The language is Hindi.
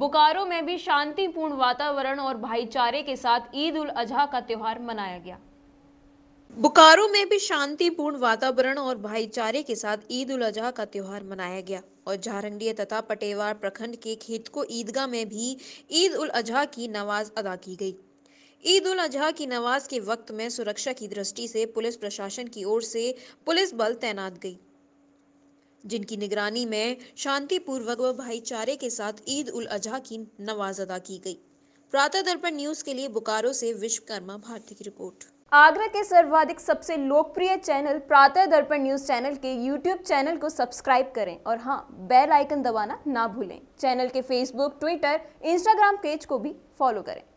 बोकारो में भी शांतिपूर्ण वातावरण और भाईचारे के साथ ईद उल अजहा का त्यौहार मनाया गया बोकारो में भी शांतिपूर्ण वातावरण और भाईचारे के साथ ईद उल अजहा का त्यौहार मनाया गया और झारंडीय तथा पटेवार प्रखंड के खेत को ईदगाह में भी ईद उल अजहा की नमाज अदा की गई ईद उल अजहा की नमाज के वक्त में सुरक्षा की दृष्टि से पुलिस प्रशासन की ओर से पुलिस बल तैनात गई जिनकी निगरानी में शांतिपूर्वक व भाईचारे के साथ ईद उल अजहा की नमाज अदा की गई प्रातः दर्पण न्यूज के लिए बोकारो से विश्वकर्मा भारती की रिपोर्ट आगरा के सर्वाधिक सबसे लोकप्रिय channel Pratah Darpan news channel के यूट्यूब चैनल को सब्सक्राइब करें और हाँ बेल आइकन दबाना ना भूलें चैनल के फेसबुक ट्विटर इंस्टाग्राम पेज को भी फॉलो करें